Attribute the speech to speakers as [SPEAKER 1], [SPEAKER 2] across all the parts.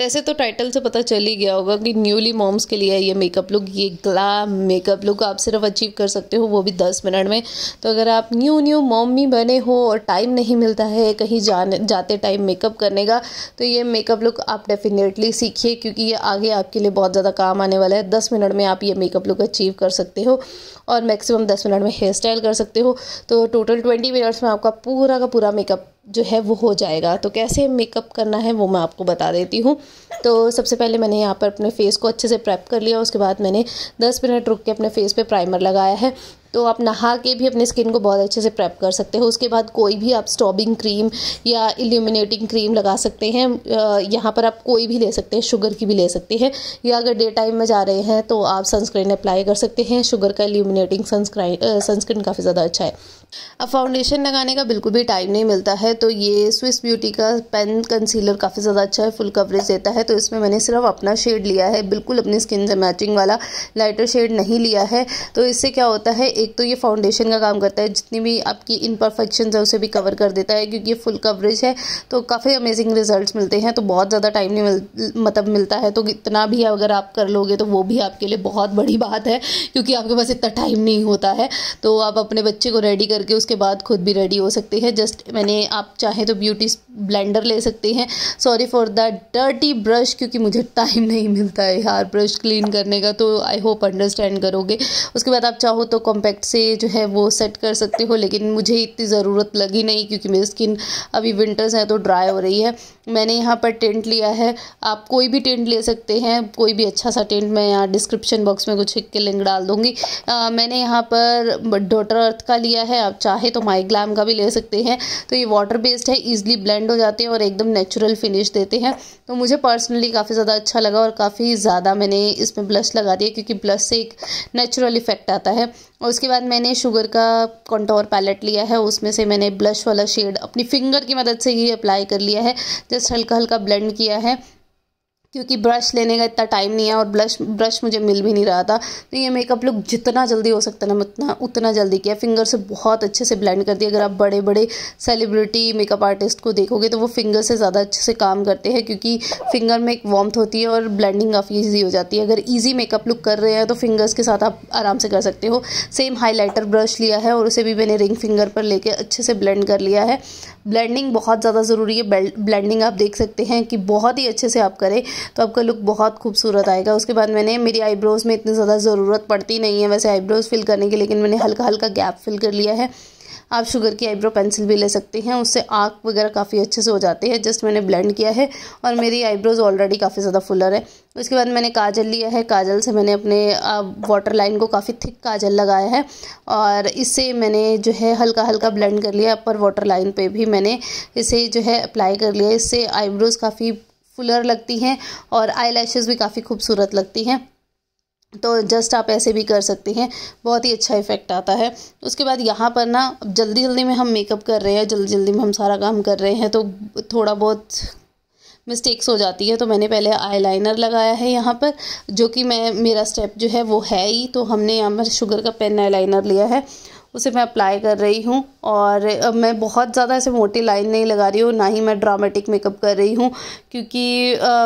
[SPEAKER 1] वैसे तो टाइटल से पता चल ही गया होगा कि न्यूली मॉम्स के लिए ये मेकअप लुक ये ग्लैम मेकअप लुक आप सिर्फ अचीव कर सकते हो वो भी दस मिनट में तो अगर आप न्यू न्यू मॉमी बने हो और टाइम नहीं मिलता है कहीं जाने जाते टाइम मेकअप करने का तो ये मेकअप लुक आप डेफिनेटली सीखिए क्योंकि ये आगे आपके लिए बहुत ज़्यादा काम आने वाला है दस मिनट में आप ये मेकअप लुक अचीव कर सकते हो और मैक्सिमम दस मिनट में हेयर स्टाइल कर सकते हो तो टोटल ट्वेंटी मिनट्स में आपका पूरा का पूरा मेकअप जो है वो हो जाएगा तो कैसे मेकअप करना है वो मैं आपको बता देती हूँ तो सबसे पहले मैंने यहाँ पर अपने फेस को अच्छे से प्रेप कर लिया उसके बाद मैंने 10 मिनट रुक के अपने फेस पे प्राइमर लगाया है तो आप नहा के भी अपने स्किन को बहुत अच्छे से प्रेप कर सकते हो उसके बाद कोई भी आप स्टॉबिंग क्रीम या इल्यूमिनेटिंग क्रीम लगा सकते हैं यहाँ पर आप कोई भी ले सकते हैं शुगर की भी ले सकते हैं या अगर डे टाइम में जा रहे हैं तो आप सनस्क्रीन अप्लाई कर सकते हैं शुगर का इल्यूमिनेटिंग सनस्क्राइन सनस्क्रीन काफ़ी ज़्यादा अच्छा है अब फाउंडेशन लगाने का बिल्कुल भी टाइम नहीं मिलता है तो ये स्विस ब्यूटी का पेन कंसीलर काफ़ी ज़्यादा अच्छा है फुल कवरेज देता है तो इसमें मैंने सिर्फ अपना शेड लिया है बिल्कुल अपनी स्किन से मैचिंग वाला लाइटर शेड नहीं लिया है तो इससे क्या होता है एक तो ये फाउंडेशन का काम करता है जितनी भी आपकी इनपरफेक्शन है उसे भी कवर कर देता है क्योंकि ये फुल कवरेज है तो काफ़ी अमेजिंग रिजल्ट मिलते हैं तो बहुत ज़्यादा टाइम नहीं मिल मतलब मिलता है तो इतना भी अगर आप कर लोगे तो वो भी आपके लिए बहुत बड़ी बात है क्योंकि आपके पास इतना टाइम नहीं होता है तो आप अपने बच्चे को रेडी कर करके उसके बाद खुद भी रेडी हो सकते हैं जस्ट मैंने आप चाहें तो ब्यूटी ब्लेंडर ले सकते हैं sorry for that dirty brush क्योंकि मुझे टाइम नहीं मिलता है यार ब्रश क्लीन करने का तो आई होप अंडरस्टैंड करोगे उसके बाद आप चाहो तो कॉम्पैक्ट से जो है वो सेट कर सकते हो लेकिन मुझे इतनी ज़रूरत लगी नहीं क्योंकि मेरी स्किन अभी विंटर्स हैं तो ड्राई हो रही है मैंने यहाँ पर टेंट लिया है आप कोई भी टेंट ले सकते हैं कोई भी अच्छा सा टेंट मैं यहाँ डिस्क्रिप्शन बॉक्स में कुछ के लिंक डाल दूँगी मैंने यहाँ पर डॉटर अर्थ का लिया है आप चाहे तो माई ग्लैम का भी ले सकते हैं तो ये वाटर बेस्ड है ईजिली ब्लेंड हो जाते हैं और एकदम नेचुरल फिनिश देते हैं तो मुझे पर्सनली काफ़ी ज़्यादा अच्छा लगा और काफ़ी ज़्यादा मैंने इसमें ब्लश लगा दिया क्योंकि ब्लश से एक नेचुरल इफेक्ट आता है उसके बाद मैंने शुगर का कंटोर पैलेट लिया है उसमें से मैंने ब्लश वाला शेड अपनी फिंगर की मदद से ही अप्लाई कर लिया है जस्ट हल्का हल्का ब्लेंड किया है क्योंकि ब्रश लेने का इतना टाइम नहीं है और ब्लश ब्रश मुझे मिल भी नहीं रहा था तो ये मेकअप लुक जितना जल्दी हो सकता ना उतना उतना जल्दी किया फिंगर से बहुत अच्छे से ब्लेंड करती है अगर आप बड़े बड़े सेलिब्रिटी मेकअप आर्टिस्ट को देखोगे तो वो फिंगर से ज़्यादा अच्छे से काम करते हैं क्योंकि फिंगर में एक वॉम्थ होती है और ब्लैंडिंग काफ़ी ईजी हो जाती है अगर ईजी मेकअप लुक कर रहे हैं तो फिंगर्स के साथ आप आराम से कर सकते हो सेम हाईलाइटर ब्रश लिया है और उसे भी मैंने रिंग फिंगर पर लेके अच्छे से ब्लेंड कर लिया है ब्लेंडिंग बहुत ज़्यादा ज़रूरी है ब्लेंडिंग आप देख सकते हैं कि बहुत ही अच्छे से आप करें तो आपका लुक बहुत खूबसूरत आएगा उसके बाद मैंने मेरी आईब्रोज़ में इतनी ज़्यादा ज़रूरत पड़ती नहीं है वैसे आईब्रोज़ फिल करने की लेकिन मैंने हल्का हल्का गैप फिल कर लिया है आप शुगर की आईब्रो पेंसिल भी ले सकते हैं उससे आँख वगैरह काफ़ी अच्छे से हो जाते हैं जस्ट मैंने ब्लेंड किया है और मेरी आईब्रोज़ ऑलरेडी काफ़ी ज़्यादा फुलर है उसके बाद मैंने काजल लिया है काजल से मैंने अपने वाटर लाइन को काफ़ी थिक काजल लगाया है और इससे मैंने जो है हल्का हल्का ब्लेंड कर लिया अपर वाटर लाइन पर भी मैंने इसे जो है अप्लाई कर लिया इससे आईब्रोज़ काफ़ी फुलर लगती हैं और आई भी काफ़ी खूबसूरत लगती हैं तो जस्ट आप ऐसे भी कर सकते हैं बहुत ही अच्छा इफेक्ट आता है उसके बाद यहाँ पर ना जल्दी जल्दी में हम मेकअप कर रहे हैं जल्दी जल्दी में हम सारा काम कर रहे हैं तो थोड़ा बहुत मिस्टेक्स हो जाती है तो मैंने पहले आईलाइनर लगाया है यहाँ पर जो कि मैं मेरा स्टेप जो है वो है ही तो हमने यहाँ पर शुगर का पेन आईलाइनर लिया है उसे मैं अप्लाई कर रही हूँ और मैं बहुत ज़्यादा ऐसे मोटी लाइन नहीं लगा रही हूँ ना ही मैं ड्रामेटिक मेकअप कर रही हूँ क्योंकि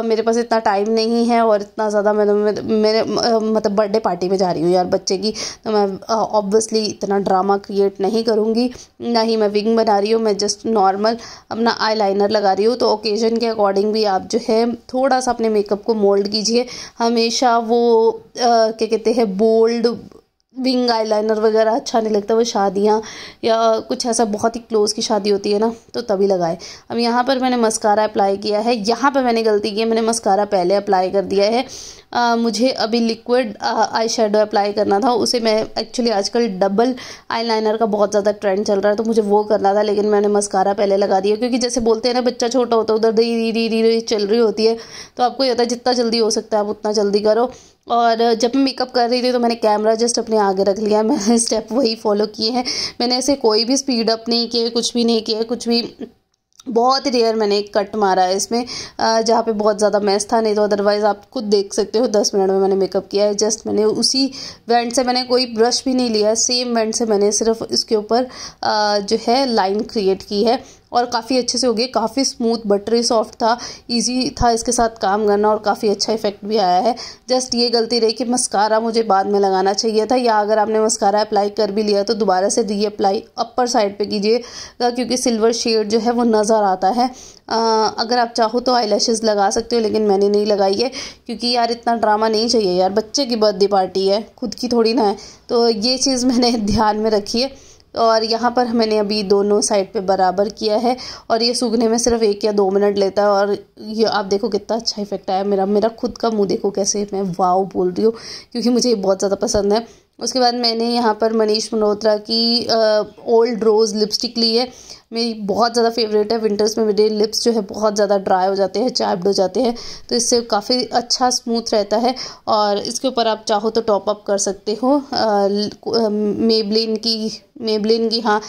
[SPEAKER 1] मेरे पास इतना टाइम नहीं है और इतना ज़्यादा मैं मेरे मतलब बर्थडे पार्टी में जा रही हूँ यार बच्चे की तो मैं ऑब्वियसली इतना ड्रामा क्रिएट नहीं करूँगी ना ही मैं विंग बना रही हूँ मैं जस्ट नॉर्मल अपना आई लगा रही हूँ तो ओकेजन के अकॉर्डिंग भी आप जो है थोड़ा सा अपने मेकअप को मोल्ड कीजिए हमेशा वो क्या कहते हैं बोल्ड विंग आईलाइनर वगैरह अच्छा नहीं लगता वो शादियाँ या कुछ ऐसा बहुत ही क्लोज़ की शादी होती है ना तो तभी लगाए अब यहाँ पर मैंने मस्कारा अप्लाई किया है यहाँ पर मैंने गलती की है मैंने मस्कारा पहले अप्लाई कर दिया है आ, मुझे अभी लिक्विड आई शेडो अप्लाई करना था उसे मैं एक्चुअली आजकल डबल आईलाइनर का बहुत ज़्यादा ट्रेंड चल रहा है तो मुझे वो करना था लेकिन मैंने मस्कारा पहले लगा दिया क्योंकि जैसे बोलते हैं ना बच्चा छोटा होता है उधर धीरे धीरे धीरे चल रही होती है तो आपको ये होता है जितना जल्दी हो सकता है आप उतना जल्दी करो और जब मैं मेकअप कर रही थी तो मैंने कैमरा जस्ट अपने आगे रख लिया मैंने स्टेप वही फॉलो किए हैं मैंने ऐसे कोई भी स्पीड अप नहीं किए कुछ भी नहीं किया कुछ भी बहुत ही रेयर मैंने एक कट मारा है इसमें जहाँ पे बहुत ज़्यादा मैस था नहीं तो अदरवाइज़ आप खुद देख सकते हो दस मिनट में मैंने मेकअप किया है जस्ट मैंने उसी वेंट से मैंने कोई ब्रश भी नहीं लिया सेम वेंट से मैंने सिर्फ इसके ऊपर जो है लाइन क्रिएट की है और काफ़ी अच्छे से हो गई काफ़ी स्मूथ बटरी सॉफ्ट था इजी था इसके साथ काम करना और काफ़ी अच्छा इफेक्ट भी आया है जस्ट ये गलती रही कि मस्कारा मुझे बाद में लगाना चाहिए था या अगर आपने मस्कारा अप्लाई कर भी लिया तो दोबारा से री अप्लाई अपर साइड पे कीजिएगा क्योंकि सिल्वर शेड जो है वो नज़र नज़र आता है आ, अगर आप चाहो तो आई लगा सकते हो लेकिन मैंने नहीं लगाई है क्योंकि यार इतना ड्रामा नहीं चाहिए यार बच्चे की बर्थडे पार्टी है खुद की थोड़ी ना है तो ये चीज़ मैंने ध्यान में रखी है और यहाँ पर मैंने अभी दोनों साइड पे बराबर किया है और ये सूखने में सिर्फ एक या दो मिनट लेता है और ये आप देखो कितना अच्छा इफेक्ट आया मेरा मेरा खुद का मुंह देखो कैसे मैं वाव बोल रही हूँ क्योंकि मुझे ये बहुत ज़्यादा पसंद है उसके बाद मैंने यहाँ पर मनीष मल्होत्रा की ओल्ड रोज़ लिपस्टिक ली है मेरी बहुत ज़्यादा फेवरेट है विंटर्स में मेरे लिप्स जो है बहुत ज़्यादा ड्राई हो जाते हैं चैप्ड हो जाते हैं तो इससे काफ़ी अच्छा स्मूथ रहता है और इसके ऊपर आप चाहो तो टॉप अप कर सकते हो मेबलिन की मेबलिन की हाँ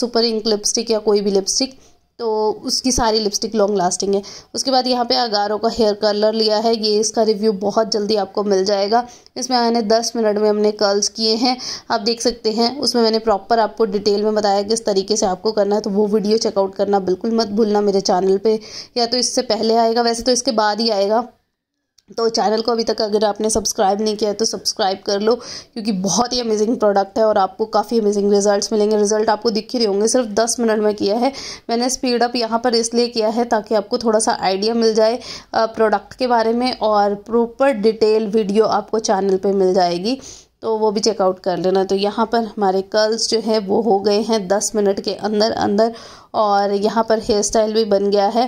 [SPEAKER 1] सुपर इंक लिपस्टिक या कोई भी लिपस्टिक तो उसकी सारी लिपस्टिक लॉन्ग लास्टिंग है उसके बाद यहाँ पे अगारों का हेयर कलर लिया है ये इसका रिव्यू बहुत जल्दी आपको मिल जाएगा इसमें मैंने दस मिनट में हमने कर्ल्स किए हैं आप देख सकते हैं उसमें मैंने प्रॉपर आपको डिटेल में बताया किस तरीके से आपको करना है तो वो वीडियो चेकआउट करना बिल्कुल मत भूलना मेरे चैनल पर या तो इससे पहले आएगा वैसे तो इसके बाद ही आएगा तो चैनल को अभी तक अगर आपने सब्सक्राइब नहीं किया है तो सब्सक्राइब कर लो क्योंकि बहुत ही अमेजिंग प्रोडक्ट है और आपको काफ़ी अमेजिंग रिजल्ट्स मिलेंगे रिजल्ट आपको दिख ही रहे होंगे सिर्फ दस मिनट में किया है मैंने स्पीड अप यहाँ पर इसलिए किया है ताकि आपको थोड़ा सा आइडिया मिल जाए प्रोडक्ट के बारे में और प्रॉपर डिटेल वीडियो आपको चैनल पर मिल जाएगी तो वो भी चेकआउट कर लेना तो यहाँ पर हमारे कर्ल्स जो है वो हो गए हैं दस मिनट के अंदर अंदर और यहाँ पर हेयर स्टाइल भी बन गया है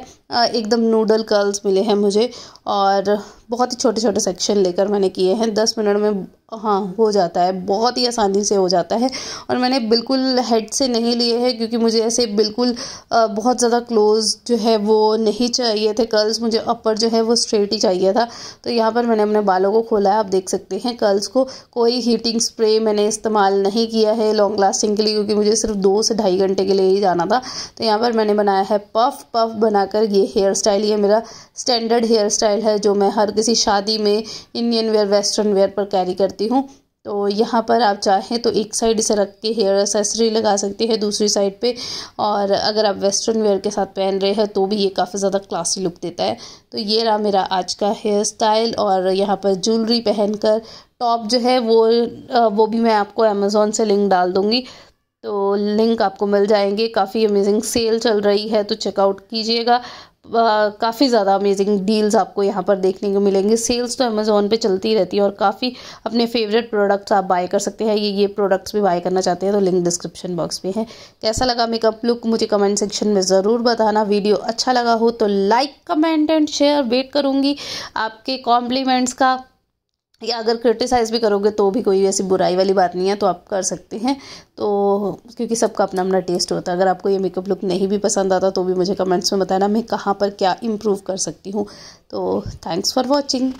[SPEAKER 1] एकदम नूडल कर्ल्स मिले हैं मुझे और बहुत ही छोटे छोटे सेक्शन लेकर मैंने किए हैं दस मिनट में हाँ हो जाता है बहुत ही आसानी से हो जाता है और मैंने बिल्कुल हेड से नहीं लिए हैं क्योंकि मुझे ऐसे बिल्कुल बहुत ज़्यादा क्लोज जो है वो नहीं चाहिए थे कर्ल्स मुझे अपर जो है वो स्ट्रेट ही चाहिए था तो यहाँ पर मैंने अपने बालों को खोला है आप देख सकते हैं कर्ल्स को कोई हीटिंग स्प्रे मैंने इस्तेमाल नहीं किया है लॉन्ग लास्टिंग के लिए क्योंकि मुझे सिर्फ दो से ढाई घंटे के लिए ही जाना था तो यहाँ पर मैंने बनाया है पफ पफ बनाकर ये हेयर स्टाइल ये मेरा स्टैंडर्ड हेयर स्टाइल है जो मैं हर किसी शादी में इंडियन वेयर वेस्टर्न वेयर पर कैरी करती करती हूँ तो यहाँ पर आप चाहें तो एक साइड इसे रख के हेयर एक्सेसरी लगा सकते हैं दूसरी साइड पे और अगर आप वेस्टर्न वेयर के साथ पहन रहे हैं तो भी ये काफ़ी ज़्यादा क्लासी लुक देता है तो ये रहा मेरा आज का हेयर स्टाइल और यहाँ पर ज्वेलरी पहनकर टॉप जो है वो वो भी मैं आपको अमेज़ोन से लिंक डाल दूँगी तो लिंक आपको मिल जाएंगे काफ़ी अमेजिंग सेल चल रही है तो चेकआउट कीजिएगा काफ़ी ज़्यादा अमेजिंग डील्स आपको यहाँ पर देखने को मिलेंगे सेल्स तो अमेज़ोन पे चलती रहती है और काफ़ी अपने फेवरेट प्रोडक्ट्स आप बाय कर सकते हैं ये ये प्रोडक्ट्स भी बाय करना चाहते हैं तो लिंक डिस्क्रिप्शन बॉक्स में है कैसा लगा मेकअप लुक मुझे कमेंट सेक्शन में ज़रूर बताना वीडियो अच्छा लगा हो तो like comment and share wait करूँगी आपके कॉम्प्लीमेंट्स का या अगर क्रिटिसाइज़ भी करोगे तो भी कोई ऐसी बुराई वाली बात नहीं है तो आप कर सकते हैं तो क्योंकि सबका अपना अपना टेस्ट होता है अगर आपको ये मेकअप लुक नहीं भी पसंद आता तो भी मुझे कमेंट्स में बताना मैं कहाँ पर क्या इम्प्रूव कर सकती हूँ तो थैंक्स फॉर वॉचिंग